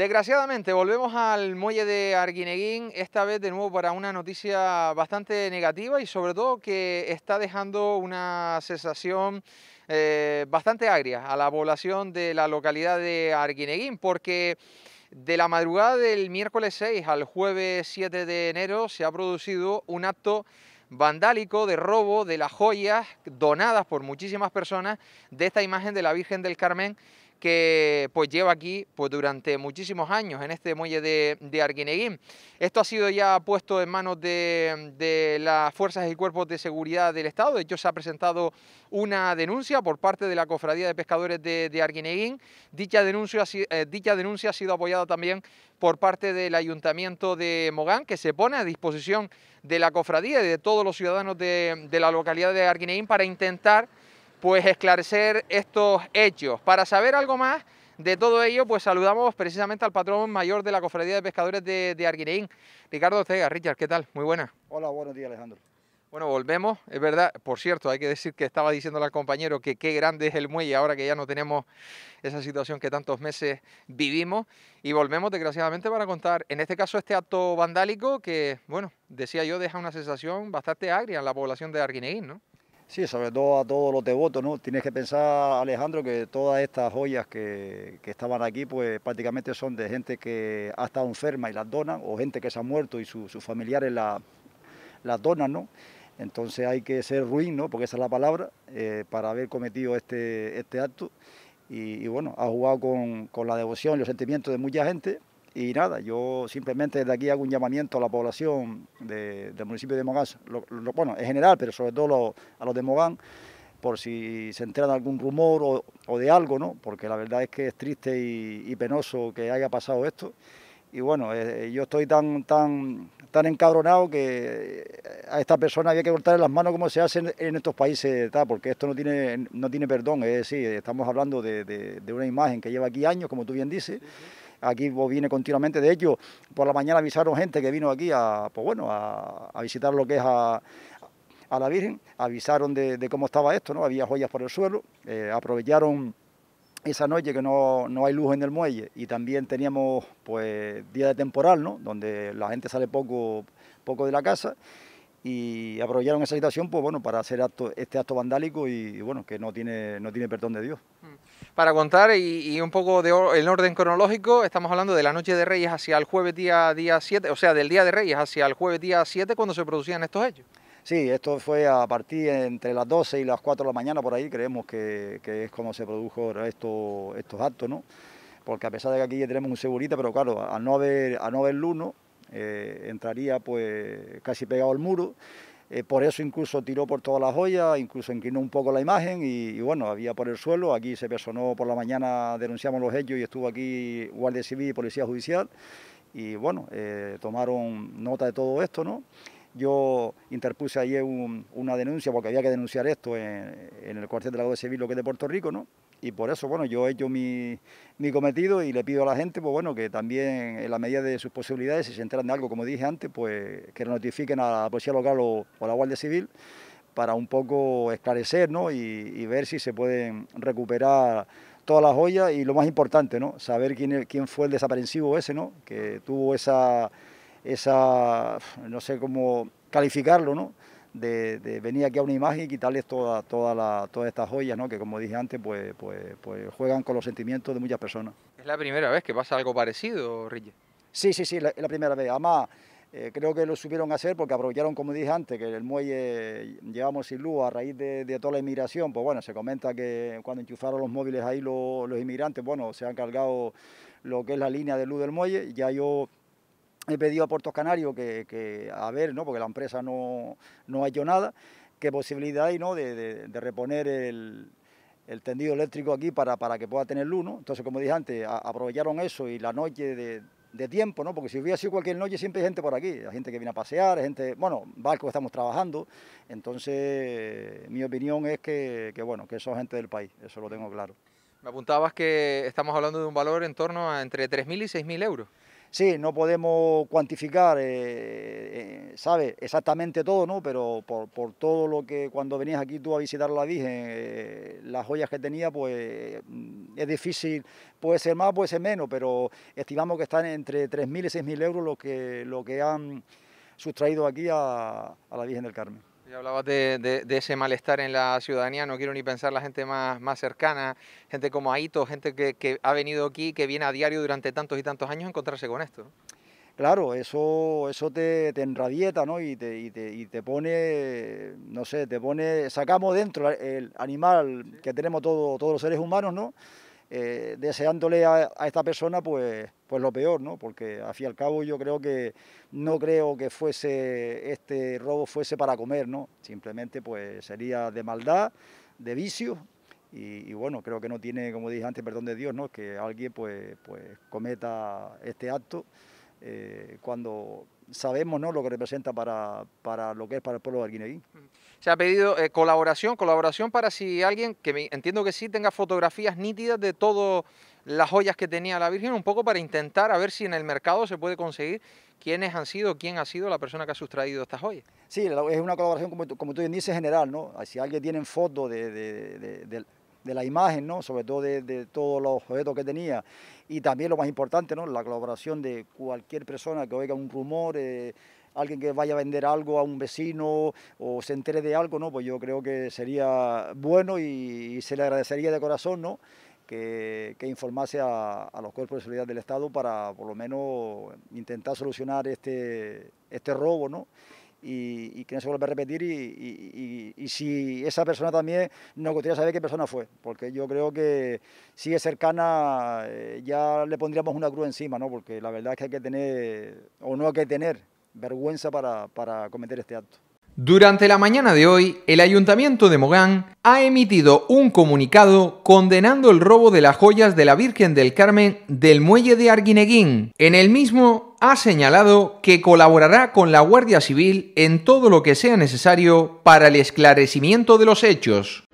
Desgraciadamente volvemos al muelle de Arguineguín, esta vez de nuevo para una noticia bastante negativa y sobre todo que está dejando una sensación eh, bastante agria a la población de la localidad de Arguineguín porque de la madrugada del miércoles 6 al jueves 7 de enero se ha producido un acto vandálico de robo de las joyas donadas por muchísimas personas de esta imagen de la Virgen del Carmen que pues lleva aquí pues, durante muchísimos años en este muelle de, de Arguineguín. Esto ha sido ya puesto en manos de, las fuerzas y cuerpos de seguridad del Estado. De hecho, se ha presentado una denuncia por parte de la Cofradía de Pescadores de, de Arguineguín. Dicha denuncia, eh, dicha denuncia ha sido apoyada también por parte del Ayuntamiento de Mogán, que se pone a disposición de la Cofradía y de todos los ciudadanos de, de la localidad de Arguineguín para intentar pues esclarecer estos hechos. Para saber algo más de todo ello, pues saludamos precisamente al patrón mayor de la Cofradía de Pescadores de, Arguineín, Ricardo Ortega. Richard, ¿qué tal? Muy buena. Hola, buenos días, Alejandro. Bueno, volvemos, es verdad, por cierto, hay que decir que estaba diciéndole al compañero que qué grande es el muelle ahora que ya no tenemos esa situación que tantos meses vivimos y volvemos desgraciadamente para contar, en este caso este acto vandálico que, bueno, decía yo, deja una sensación bastante agria en la población de Arguineín, ¿no? Sí, sobre todo a todos los devotos, ¿no? Tienes que pensar, Alejandro, que todas estas joyas que, estaban aquí, pues prácticamente son de gente que ha estado enferma y las dona, o gente que se ha muerto y sus familiares la, las donan, ¿no? Entonces hay que ser ruin, ¿no? Porque esa es la palabra, eh, para haber cometido este, este acto. Y, bueno, ha jugado con, con la devoción y los sentimientos de mucha gente y nada, yo simplemente desde aquí hago un llamamiento a la población del municipio de Mogán, bueno, en general, pero sobre todo a los de Mogán, por si se entera de algún rumor o, de algo, ¿no? Porque la verdad es que es triste y, penoso que haya pasado esto. Y bueno, eh, eh, yo estoy tan, tan, tan encabronado que eh, a esta persona había que cortarle las manos como se hace en, estos países, porque esto no tiene, no tiene perdón. Es decir, estamos hablando de, una imagen que lleva aquí años, como tú bien dices aquí viene continuamente. De hecho, por la mañana avisaron gente que vino aquí a, pues bueno, a, visitar lo que es a, la Virgen, avisaron de, cómo estaba esto, ¿no? Había joyas por el suelo, eh, aprovecharon esa noche que no, hay luz en el muelle y también teníamos pues día de temporal, ¿no? Donde la gente sale poco, poco de la casa y aprovecharon esa situación pues bueno para hacer este acto vandálico y bueno que no tiene no tiene perdón de Dios. Mm. Para contar y, un poco de el orden cronológico, estamos hablando de la noche de Reyes hacia el jueves día día 7, o sea, del día de Reyes hacia el jueves día 7 cuando se producían estos hechos. Sí, esto fue a partir entre las 12 y las 4 de la mañana por ahí, creemos que, es como se produjo esto, estos actos, ¿no? Porque a pesar de que aquí ya tenemos un segurita, pero claro, al no haber, al no haber luz, eh, entraría pues casi pegado al muro. Eh, por eso incluso tiró por todas las joyas, incluso inclinó un poco la imagen y, bueno, había por el suelo. Aquí se personó por la mañana, denunciamos los hechos y estuvo aquí Guardia Civil y Policía Judicial. Y bueno, eh, tomaron nota de todo esto, ¿no? Yo interpuse ayer una denuncia porque había que denunciar esto en, en el cuartel de la Guardia Civil, lo que es de Puerto Rico, ¿no? y por eso, bueno, yo he hecho mi, cometido y le pido a la gente, pues bueno, que también en la medida de sus posibilidades, si se enteran de algo, como dije antes, pues que lo notifiquen a la Policía Local o, a la Guardia Civil para un poco esclarecer, ¿no? Y, ver si se pueden recuperar todas las joyas y lo más importante, ¿no? Saber quién, quién fue el desaparecido ese, ¿no? Que tuvo esa, esa, no sé cómo calificarlo, ¿no? de, venir aquí a una imagen y quitarles toda, toda todas estas joyas, ¿no? que como dije antes, pues, pues, pues, juegan con los sentimientos de muchas personas. ¿Es la primera vez que pasa algo parecido, Rille? Sí, sí, sí, es la, primera vez. Además, eh, creo que lo supieron hacer porque aprovecharon, como dije antes, que el muelle llevamos sin luz a raíz de, toda la inmigración. Pues bueno, se comenta que cuando enchufaron los móviles ahí los, los inmigrantes, bueno, se han cargado lo que es la línea de luz del muelle. Ya yo he pedido a Puerto Canario que, a ver, ¿no? porque la empresa no, no ha hecho nada, qué posibilidad hay ¿no? de, reponer el, tendido eléctrico aquí para, para que pueda tener luz. Entonces, como dije antes, aprovecharon eso y la noche de, tiempo, ¿no? porque si hubiera sido cualquier noche siempre hay gente por aquí, hay gente que viene a pasear, hay gente, bueno, barco estamos trabajando. Entonces, mi opinión es que, que, bueno, que son gente del país, eso lo tengo claro. Me apuntabas que estamos hablando de un valor en torno a entre 3.000 y 6.000 euros. Sí, no podemos cuantificar, eh, eh Exactamente todo, ¿no? Pero por, todo lo que cuando venías aquí tú a visitar la Virgen, eh, las joyas que tenía, pues mm, es difícil, puede ser más, puede ser menos, pero estimamos que están entre 3.000 y 6.000 euros lo que, lo que han sustraído aquí a la Virgen del Carmen hablabas de, ese malestar en la ciudadanía, no quiero ni pensar la gente más, cercana, gente como Aito, gente que, ha venido aquí, que viene a diario durante tantos y tantos años a encontrarse con esto. Claro, eso, te, enradieta ¿no? y, te, pone, no sé, te pone, sacamos dentro el animal que tenemos todos los seres humanos, ¿no? Eh, deseándole a, a esta persona pues pues lo peor, ¿no? Porque al fin y al cabo yo creo que no creo que fuese este robo fuese para comer, ¿no? Simplemente pues sería de maldad, de vicio y, bueno, creo que no tiene, como dije antes, perdón de Dios, ¿no? Que alguien pues, pues cometa este acto eh, cuando sabemos ¿no? lo que representa para, para lo que es para el pueblo de Guineguín. Se ha pedido eh, colaboración, colaboración para si alguien, que entiendo que sí, tenga fotografías nítidas de todas las joyas que tenía la Virgen, un poco para intentar a ver si en el mercado se puede conseguir quiénes han sido, quién ha sido la persona que ha sustraído estas joyas. Sí, es una colaboración, como, como tú bien dices, general, ¿no? Si alguien tiene fotos de de la imagen, ¿no? sobre todo de, todos los objetos que tenía. Y también lo más importante, ¿no? la colaboración de cualquier persona que oiga un rumor, eh, alguien que vaya a vender algo a un vecino o se entere de algo, ¿no? pues yo creo que sería bueno y, se le agradecería de corazón ¿no? que, informase a, los cuerpos de seguridad del Estado para por lo menos intentar solucionar este, este robo. ¿no? y, que no se vuelva a repetir y, si esa persona también nos gustaría saber qué persona fue, porque yo creo que si es cercana eh, ya le pondríamos una cruz encima, ¿no? porque la verdad es que hay que tener, o no hay que tener, vergüenza para cometer este acto. Durante la mañana de hoy, el ayuntamiento de Mogán ha emitido un comunicado condenando el robo de las joyas de la Virgen del Carmen del muelle de Arguineguín. En el mismo ha señalado que colaborará con la Guardia Civil en todo lo que sea necesario para el esclarecimiento de los hechos.